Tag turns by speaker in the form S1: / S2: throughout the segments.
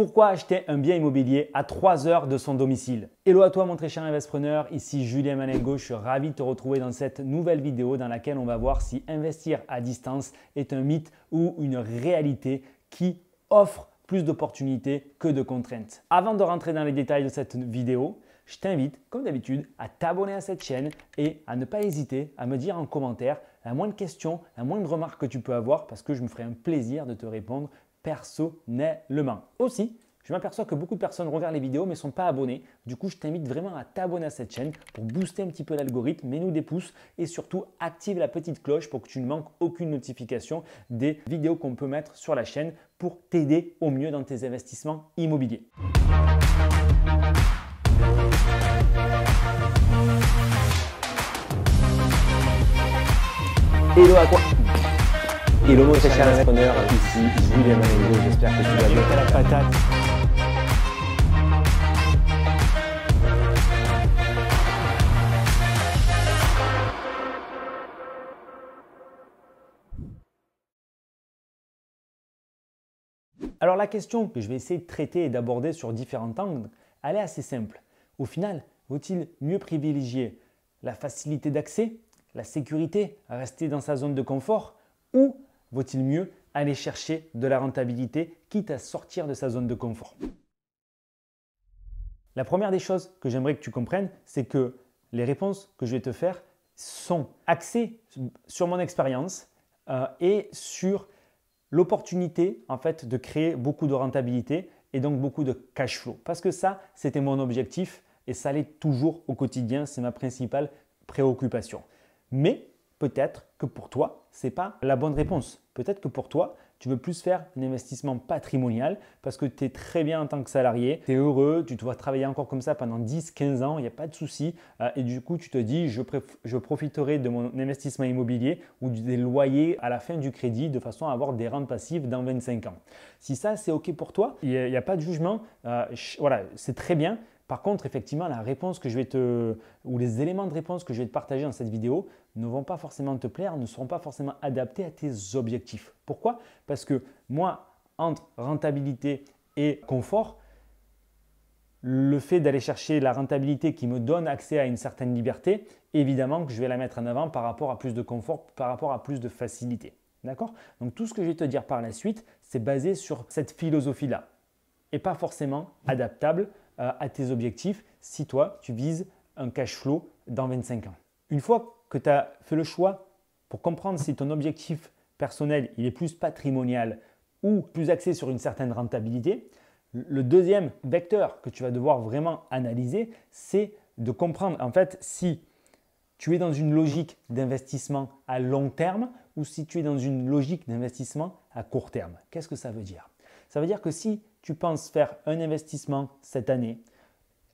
S1: Pourquoi acheter un bien immobilier à 3 heures de son domicile Hello à toi mon très cher investpreneur, ici Julien Manengo, je suis ravi de te retrouver dans cette nouvelle vidéo dans laquelle on va voir si investir à distance est un mythe ou une réalité qui offre plus d'opportunités que de contraintes. Avant de rentrer dans les détails de cette vidéo, je t'invite, comme d'habitude, à t'abonner à cette chaîne et à ne pas hésiter à me dire en commentaire la moindre question, la moindre remarque que tu peux avoir parce que je me ferai un plaisir de te répondre personnellement. Aussi, je m'aperçois que beaucoup de personnes regardent les vidéos mais ne sont pas abonnées. Du coup, je t'invite vraiment à t'abonner à cette chaîne pour booster un petit peu l'algorithme, mets-nous des pouces et surtout active la petite cloche pour que tu ne manques aucune notification des vidéos qu'on peut mettre sur la chaîne pour t'aider au mieux dans tes investissements immobiliers. Hello à quoi et ici, J'espère que tu patate. Alors la question que je vais essayer de traiter et d'aborder sur différents angles, elle est assez simple. Au final, vaut-il mieux privilégier la facilité d'accès, la sécurité, rester dans sa zone de confort ou Vaut-il mieux aller chercher de la rentabilité, quitte à sortir de sa zone de confort La première des choses que j'aimerais que tu comprennes, c'est que les réponses que je vais te faire sont axées sur mon expérience euh, et sur l'opportunité en fait de créer beaucoup de rentabilité et donc beaucoup de cash flow. Parce que ça, c'était mon objectif et ça l'est toujours au quotidien, c'est ma principale préoccupation. Mais peut-être que pour toi, ce n'est pas la bonne réponse. Peut-être que pour toi, tu veux plus faire un investissement patrimonial parce que tu es très bien en tant que salarié, tu es heureux, tu te vois travailler encore comme ça pendant 10, 15 ans, il n'y a pas de souci. Euh, et du coup, tu te dis, je, profiterai de mon investissement immobilier ou des loyers à la fin du crédit de façon à avoir des rentes passives dans 25 ans. Si ça, c'est OK pour toi, il n'y a, pas de jugement, euh, voilà, c'est très bien. Par contre, effectivement, la réponse que je vais te, ou les éléments de réponse que je vais te partager dans cette vidéo ne vont pas forcément te plaire, ne seront pas forcément adaptés à tes objectifs. Pourquoi Parce que moi, entre rentabilité et confort, le fait d'aller chercher la rentabilité qui me donne accès à une certaine liberté, évidemment que je vais la mettre en avant par rapport à plus de confort, par rapport à plus de facilité. D'accord Donc tout ce que je vais te dire par la suite, c'est basé sur cette philosophie-là et pas forcément adaptable euh, à tes objectifs si toi, tu vises un cash flow dans 25 ans. Une fois que tu as fait le choix pour comprendre si ton objectif personnel, il est plus patrimonial ou plus axé sur une certaine rentabilité, le deuxième vecteur que tu vas devoir vraiment analyser, c'est de comprendre en fait si tu es dans une logique d'investissement à long terme ou si tu es dans une logique d'investissement à court terme. Qu'est-ce que ça veut dire Ça veut dire que si tu penses faire un investissement cette année,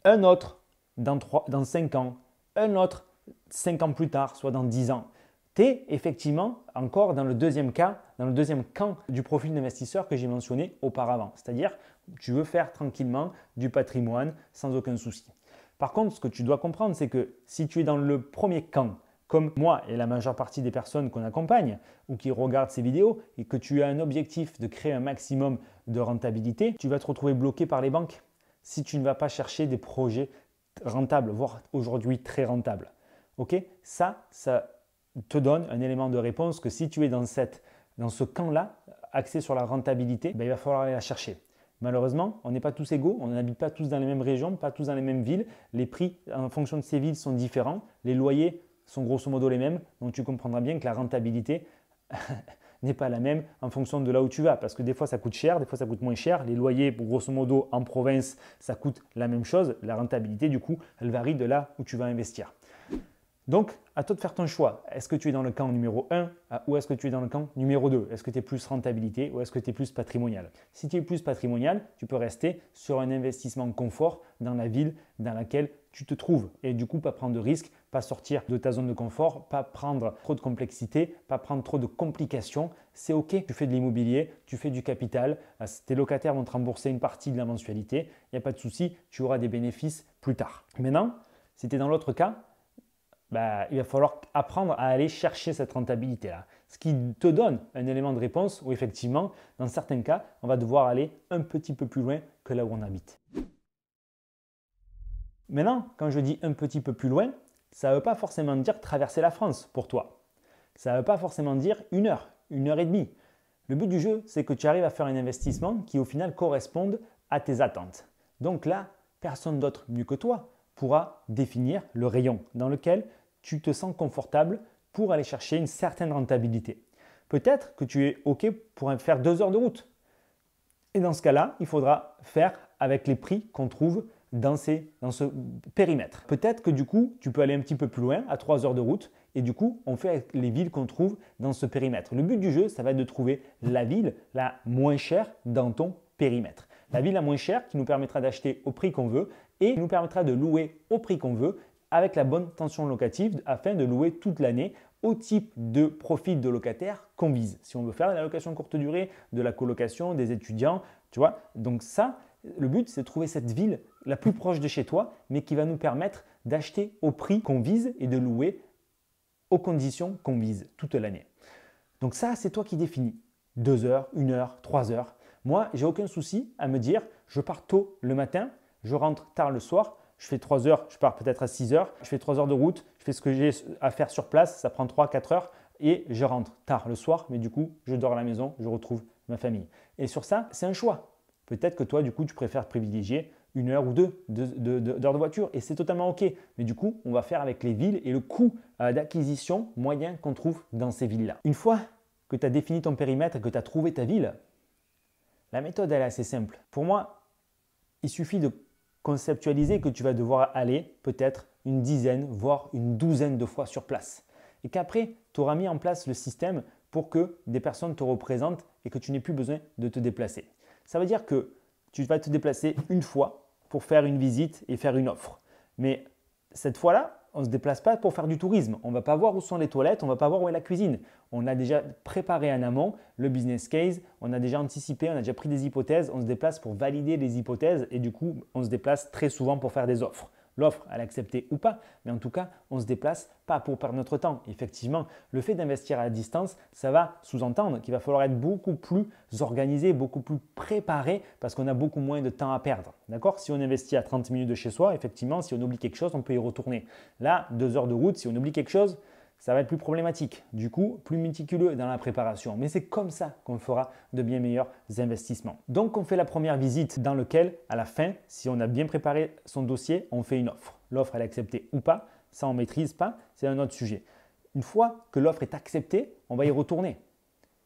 S1: un autre dans, dans 5 ans, un autre 5 ans plus tard, soit dans 10 ans. Tu es effectivement encore dans le deuxième cas, dans le deuxième camp du profil d'investisseur que j'ai mentionné auparavant. C'est-à-dire, tu veux faire tranquillement du patrimoine sans aucun souci. Par contre, ce que tu dois comprendre, c'est que si tu es dans le premier camp, comme moi et la majeure partie des personnes qu'on accompagne ou qui regardent ces vidéos, et que tu as un objectif de créer un maximum de rentabilité, tu vas te retrouver bloqué par les banques si tu ne vas pas chercher des projets rentables, voire aujourd'hui très rentables. Ok Ça, ça te donne un élément de réponse que si tu es dans, ce camp-là, axé sur la rentabilité, ben, il va falloir aller la chercher. Malheureusement, on n'est pas tous égaux, on n'habite pas tous dans les mêmes régions, pas tous dans les mêmes villes. Les prix en fonction de ces villes sont différents, les loyers sont grosso modo les mêmes. Donc tu comprendras bien que la rentabilité n'est pas la même en fonction de là où tu vas. Parce que des fois ça coûte cher, des fois ça coûte moins cher. Les loyers, grosso modo, en province, ça coûte la même chose. La rentabilité, du coup, elle varie de là où tu vas investir. Donc, à toi de faire ton choix. Est-ce que tu es dans le camp numéro 1 ah, ou est-ce que tu es dans le camp numéro 2 Est-ce que tu es plus rentabilité ou est-ce que tu es plus patrimonial Si tu es plus patrimonial, tu peux rester sur un investissement confort dans la ville dans laquelle tu te trouves et du coup pas prendre de risques pas sortir de ta zone de confort, pas prendre trop de complexité, pas prendre trop de complications. C'est OK, tu fais de l'immobilier, tu fais du capital, euh, tes locataires vont te rembourser une partie de la mensualité, il n'y a pas de souci, tu auras des bénéfices plus tard. Maintenant, si tu es dans l'autre cas, bah, il va falloir apprendre à aller chercher cette rentabilité-là. Ce qui te donne un élément de réponse où effectivement, dans certains cas, on va devoir aller un petit peu plus loin que là où on habite. Maintenant, quand je dis un petit peu plus loin, ça ne veut pas forcément dire traverser la France pour toi. Ça ne veut pas forcément dire une heure, une heure et demie. Le but du jeu, c'est que tu arrives à faire un investissement qui au final corresponde à tes attentes. Donc là, personne d'autre mieux que toi pourra définir le rayon dans lequel tu te sens confortable pour aller chercher une certaine rentabilité. Peut-être que tu es OK pour faire deux heures de route. Et dans ce cas-là, il faudra faire avec les prix qu'on trouve dans, dans ce périmètre. Peut-être que du coup, tu peux aller un petit peu plus loin, à 3 heures de route, et du coup, on fait les villes qu'on trouve dans ce périmètre. Le but du jeu, ça va être de trouver la ville la moins chère dans ton périmètre. La ville la moins chère qui nous permettra d'acheter au prix qu'on veut et nous permettra de louer au prix qu'on veut avec la bonne tension locative afin de louer toute l'année au type de profit de locataire qu'on vise. Si on veut faire de la location courte durée, de la colocation, des étudiants, tu vois. Donc ça, le but, c'est de trouver cette ville la plus proche de chez toi, mais qui va nous permettre d'acheter au prix qu'on vise et de louer aux conditions qu'on vise toute l'année. Donc ça, c'est toi qui définis. Deux heures, une heure, trois heures. Moi, j'ai aucun souci à me dire, je pars tôt le matin, je rentre tard le soir, je fais trois heures, je pars peut-être à 6 heures, je fais trois heures de route, je fais ce que j'ai à faire sur place, ça prend 3-4 heures et je rentre tard le soir, mais du coup, je dors à la maison, je retrouve ma famille. Et sur ça, c'est un choix. Peut-être que toi, du coup, tu préfères privilégier une heure ou deux d'heures de, voiture et c'est totalement OK. Mais du coup, on va faire avec les villes et le coût euh, d'acquisition moyen qu'on trouve dans ces villes-là. Une fois que tu as défini ton périmètre et que tu as trouvé ta ville, la méthode, elle est assez simple. Pour moi, il suffit de conceptualiser que tu vas devoir aller peut-être une dizaine, voire une douzaine de fois sur place. Et qu'après, tu auras mis en place le système pour que des personnes te représentent et que tu n'aies plus besoin de te déplacer. Ça veut dire que tu vas te déplacer une fois pour faire une visite et faire une offre. Mais cette fois-là, on ne se déplace pas pour faire du tourisme. On ne va pas voir où sont les toilettes, on ne va pas voir où est la cuisine. On a déjà préparé en amont le business case, on a déjà anticipé, on a déjà pris des hypothèses, on se déplace pour valider les hypothèses et du coup, on se déplace très souvent pour faire des offres l'offre à l'accepter ou pas, mais en tout cas, on se déplace pas pour perdre notre temps. Effectivement, le fait d'investir à distance, ça va sous-entendre qu'il va falloir être beaucoup plus organisé, beaucoup plus préparé parce qu'on a beaucoup moins de temps à perdre. D'accord Si on investit à 30 minutes de chez soi, effectivement, si on oublie quelque chose, on peut y retourner. Là, deux heures de route, si on oublie quelque chose, ça va être plus problématique, du coup plus méticuleux dans la préparation. Mais c'est comme ça qu'on fera de bien meilleurs investissements. Donc on fait la première visite dans laquelle, à la fin, si on a bien préparé son dossier, on fait une offre. L'offre, elle est acceptée ou pas, ça on ne maîtrise pas, c'est un autre sujet. Une fois que l'offre est acceptée, on va y retourner.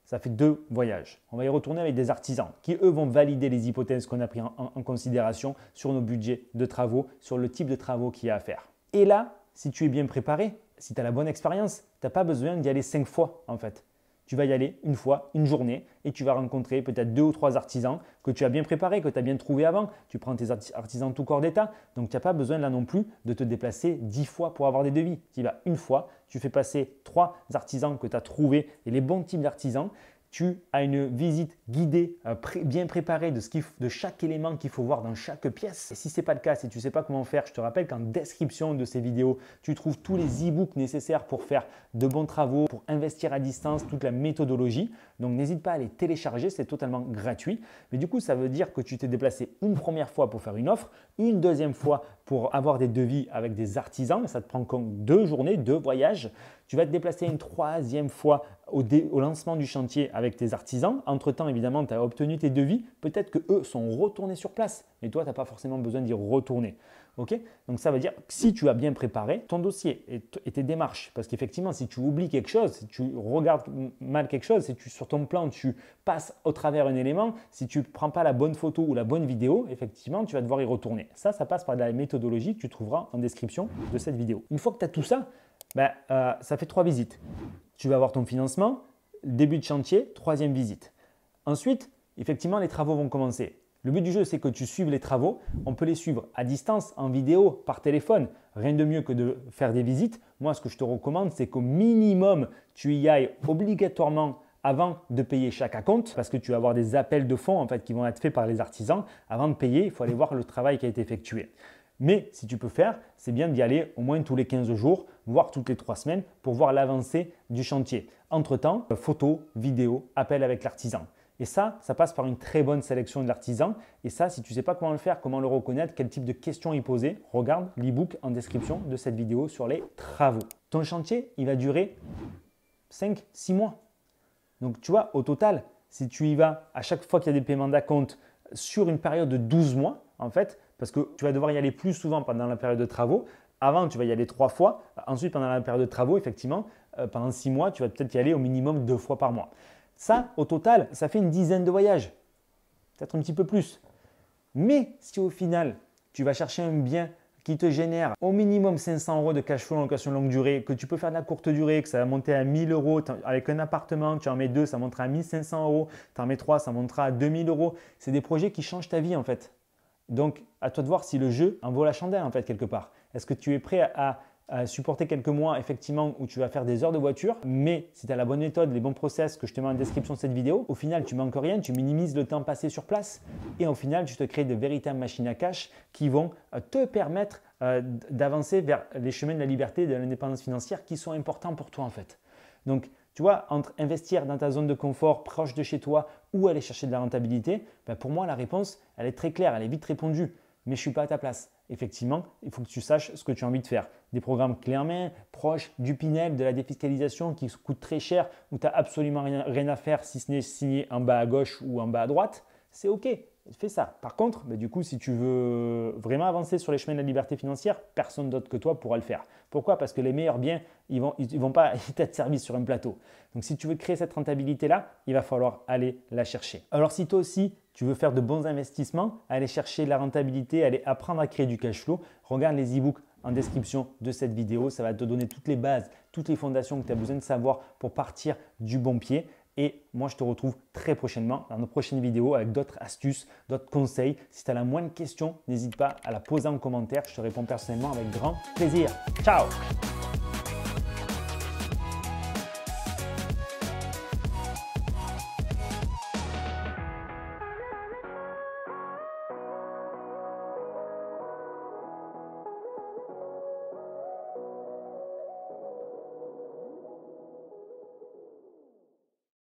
S1: Ça fait deux voyages. On va y retourner avec des artisans qui, eux, vont valider les hypothèses qu'on a prises en, en considération sur nos budgets de travaux, sur le type de travaux qu'il y a à faire. Et là, si tu es bien préparé, si tu as la bonne expérience, tu n'as pas besoin d'y aller cinq fois en fait. Tu vas y aller une fois, une journée, et tu vas rencontrer peut-être deux ou trois artisans que tu as bien préparés, que tu as bien trouvé avant. Tu prends tes artisans tout corps d'état, donc tu n'as pas besoin là non plus de te déplacer dix fois pour avoir des devis. Tu vas une fois, tu fais passer trois artisans que tu as trouvés et les bons types d'artisans, tu as une visite guidée, euh, bien préparée de, de chaque élément qu'il faut voir dans chaque pièce. Et si ce n'est pas le cas, si tu ne sais pas comment faire, je te rappelle qu'en description de ces vidéos, tu trouves tous les e-books nécessaires pour faire de bons travaux, pour investir à distance, toute la méthodologie. Donc n'hésite pas à les télécharger, c'est totalement gratuit. Mais du coup, ça veut dire que tu t'es déplacé une première fois pour faire une offre, une deuxième fois pour avoir des devis avec des artisans, ça te prend compte deux journées, deux voyages. Tu vas te déplacer une troisième fois au, lancement du chantier avec tes artisans. Entre-temps, évidemment, tu as obtenu tes devis. Peut-être que eux sont retournés sur place, mais toi, tu n'as pas forcément besoin d'y retourner. Okay Donc ça veut dire que si tu as bien préparé ton dossier et, tes démarches, parce qu'effectivement, si tu oublies quelque chose, si tu regardes mal quelque chose, si tu, sur ton plan, tu passes au travers un élément, si tu ne prends pas la bonne photo ou la bonne vidéo, effectivement, tu vas devoir y retourner. Ça, ça passe par la méthodologie que tu trouveras en description de cette vidéo. Une fois que tu as tout ça, ben, euh, ça fait trois visites. Tu vas avoir ton financement, début de chantier, troisième visite. Ensuite, effectivement, les travaux vont commencer. Le but du jeu, c'est que tu suives les travaux. On peut les suivre à distance, en vidéo, par téléphone. Rien de mieux que de faire des visites. Moi, ce que je te recommande, c'est qu'au minimum, tu y ailles obligatoirement avant de payer chaque compte parce que tu vas avoir des appels de fonds en fait, qui vont être faits par les artisans. Avant de payer, il faut aller voir le travail qui a été effectué. Mais si tu peux faire, c'est bien d'y aller au moins tous les 15 jours, voire toutes les 3 semaines pour voir l'avancée du chantier. Entre-temps, photos, vidéo, appel avec l'artisan. Et ça, ça passe par une très bonne sélection de l'artisan. Et ça, si tu ne sais pas comment le faire, comment le reconnaître, quel type de questions y poser, regarde l'e-book en description de cette vidéo sur les travaux. Ton chantier, il va durer 5-6 mois. Donc tu vois, au total, si tu y vas à chaque fois qu'il y a des paiements d'acompte sur une période de 12 mois, en fait, parce que tu vas devoir y aller plus souvent pendant la période de travaux. Avant, tu vas y aller trois fois. Ensuite, pendant la période de travaux, effectivement, euh, pendant six mois, tu vas peut-être y aller au minimum deux fois par mois. Ça, au total, ça fait une dizaine de voyages, peut-être un petit peu plus. Mais si au final, tu vas chercher un bien qui te génère au minimum 500 euros de cash flow en location longue durée, que tu peux faire de la courte durée, que ça va monter à 1000 euros avec un appartement, tu en mets deux, ça montera à 1500 euros, tu en mets trois, ça montera à 2000 euros. C'est des projets qui changent ta vie en fait. Donc, à toi de voir si le jeu en vaut la chandelle, en fait, quelque part. Est-ce que tu es prêt à, supporter quelques mois, effectivement, où tu vas faire des heures de voiture, mais si tu as la bonne méthode, les bons process que je te mets en description de cette vidéo, au final, tu manques rien, tu minimises le temps passé sur place, et au final, tu te crées de véritables machines à cash qui vont euh, te permettre euh, d'avancer vers les chemins de la liberté et de l'indépendance financière qui sont importants pour toi, en fait. Donc, tu vois, entre investir dans ta zone de confort proche de chez toi où aller chercher de la rentabilité ben, Pour moi, la réponse, elle est très claire, elle est vite répondue, mais je ne suis pas à ta place. Effectivement, il faut que tu saches ce que tu as envie de faire. Des programmes clés en proches du Pinel, de la défiscalisation qui coûte très cher, où tu n'as absolument rien, à faire si ce n'est signer en bas à gauche ou en bas à droite, c'est OK fais ça. Par contre, bah, du coup, si tu veux vraiment avancer sur les chemins de la liberté financière, personne d'autre que toi pourra le faire. Pourquoi Parce que les meilleurs biens, ils ne vont pas être service sur un plateau. Donc, si tu veux créer cette rentabilité-là, il va falloir aller la chercher. Alors, si toi aussi, tu veux faire de bons investissements, aller chercher la rentabilité, aller apprendre à créer du cash flow, regarde les e-books en description de cette vidéo. Ça va te donner toutes les bases, toutes les fondations que tu as besoin de savoir pour partir du bon pied. Et moi, je te retrouve très prochainement dans nos prochaines vidéos avec d'autres astuces, d'autres conseils. Si tu as la moindre question, n'hésite pas à la poser en commentaire. Je te réponds personnellement avec grand plaisir. Ciao